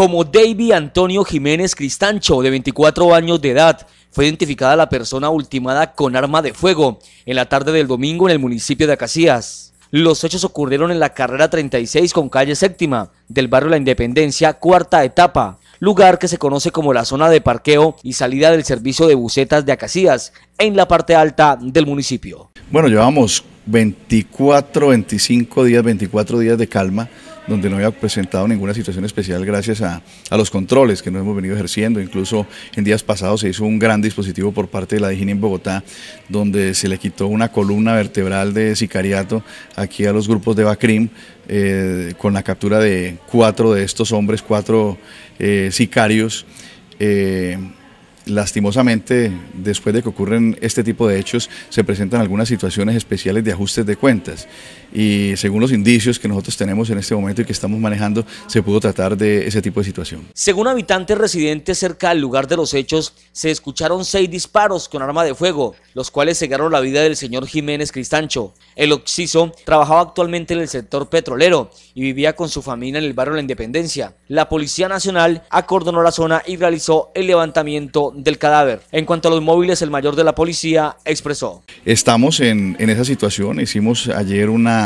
como David Antonio Jiménez Cristancho, de 24 años de edad. Fue identificada la persona ultimada con arma de fuego en la tarde del domingo en el municipio de Acacías. Los hechos ocurrieron en la carrera 36 con calle séptima del barrio La Independencia, cuarta etapa, lugar que se conoce como la zona de parqueo y salida del servicio de bucetas de Acacías en la parte alta del municipio. Bueno, llevamos 24, 25 días, 24 días de calma, donde no había presentado ninguna situación especial gracias a, los controles que nos hemos venido ejerciendo. Incluso en días pasados se hizo un gran dispositivo por parte de la DGIN en Bogotá, donde se le quitó una columna vertebral de sicariato aquí a los grupos de Bacrim, eh, con la captura de cuatro de estos hombres, cuatro eh, sicarios. Eh, lastimosamente, después de que ocurren este tipo de hechos, se presentan algunas situaciones especiales de ajustes de cuentas y según los indicios que nosotros tenemos en este momento y que estamos manejando, se pudo tratar de ese tipo de situación. Según habitantes residentes cerca del lugar de los hechos, se escucharon seis disparos con arma de fuego, los cuales cegaron la vida del señor Jiménez Cristancho. El occiso trabajaba actualmente en el sector petrolero y vivía con su familia en el barrio La Independencia. La Policía Nacional acordonó la zona y realizó el levantamiento del cadáver. En cuanto a los móviles, el mayor de la policía expresó. Estamos en, en esa situación, hicimos ayer una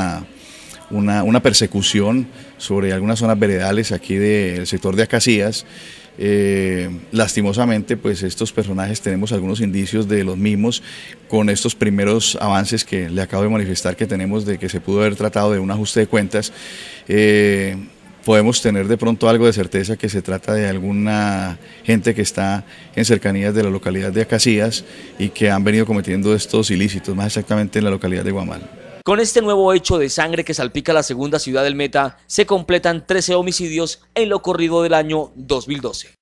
una, persecución sobre algunas zonas veredales aquí del sector de Acacías. Eh, lastimosamente, pues estos personajes tenemos algunos indicios de los mismos con estos primeros avances que le acabo de manifestar que tenemos de que se pudo haber tratado de un ajuste de cuentas. Eh, podemos tener de pronto algo de certeza que se trata de alguna gente que está en cercanías de la localidad de Acacías y que han venido cometiendo estos ilícitos, más exactamente en la localidad de Guamal. Con este nuevo hecho de sangre que salpica la segunda ciudad del Meta, se completan 13 homicidios en lo corrido del año 2012.